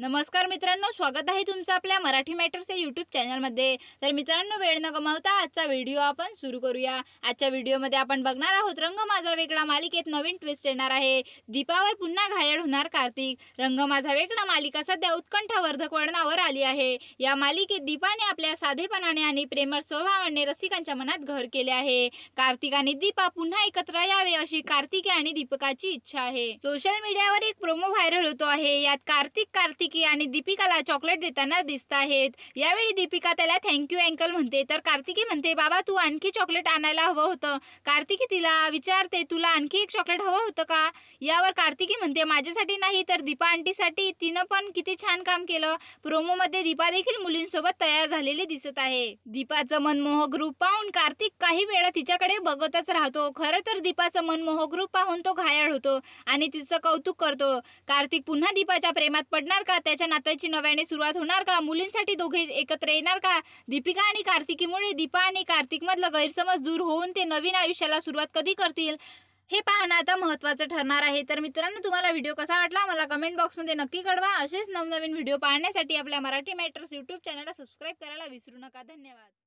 नमस्कार मित्रांनो स्वागत आहे तुमचं आपल्या मराठी मॅटर्स या यूट्यूब चॅनलमध्ये तर मित्रांनो वेळ न गमावता आजचा व्हिडिओ आपण सुरू करूया आजच्या व्हिडिओमध्ये आपण बघणार आहोत रंग माझा वेगळा मालिकेत नवीन ट्विस्ट येणार आहे दीपावर पुन्हा घायल होणार कार्तिक रंग माझा वेगळा मालिका सध्या उत्कंठा वर्धक वळणावर आली आहे या मालिकेत दीपाने आपल्या साधेपणाने आणि प्रेमळ स्वभावाने रसिकांच्या मनात घर केले आहे कार्तिक आणि दीपा पुन्हा एकत्र यावे अशी कार्तिके आणि दीपकाची इच्छा आहे सोशल मीडियावर एक प्रोमो व्हायरल होतो आहे यात कार्तिक कार्तिक कार्तिकी आणि दीपिकाला चॉकलेट देताना दिसत आहेत यावेळी दीपिका त्याला थँक्यू अँकल म्हणते तर कार्तिकी म्हणते बाबा तू आणखी चॉकलेट आणायला हवं होतं कार्तिकी तिला विचारते तुला आणखी एक चॉकलेट हवं होतं का यावर कार्तिकी म्हणते माझ्यासाठी नाही तर दीपा आंटीसाठी तिनं पण किती छान काम केलं प्रोमोमध्ये दीपा देखील मुलींसोबत तयार झालेली दिसत आहे दीपाचं मनमोहक रूप पाहून कार्तिक काही वेळा तिच्याकडे बघतच राहतो खरं तर दीपाचं मनमोहक रूप पाहून तो घायाळ होतो आणि तिचं कौतुक करतो कार्तिक पुन्हा दीपाच्या प्रेमात पडणार का का त्याच्या नात्याची नव्याने सुरुवात होणार का मुलींसाठी दोघे एकत्र येणार का दीपिका आणि कार्तिकीमुळे दीपा आणि कार्तिकमधलं गैरसमज दूर होऊन ते नवीन आयुष्याला सुरुवात कधी करतील हे पाहणं आता महत्त्वाचं ठरणार आहे तर मित्रांनो तुम्हाला व्हिडिओ कसा वाटला मला कमेंट बॉक्समध्ये नक्की कळवा असेच नवनवीन व्हिडिओ पाहण्यासाठी आपल्या मराठी मॅटर्स यूट्यूब चॅनलला सबस्क्राईब करायला विसरू नका धन्यवाद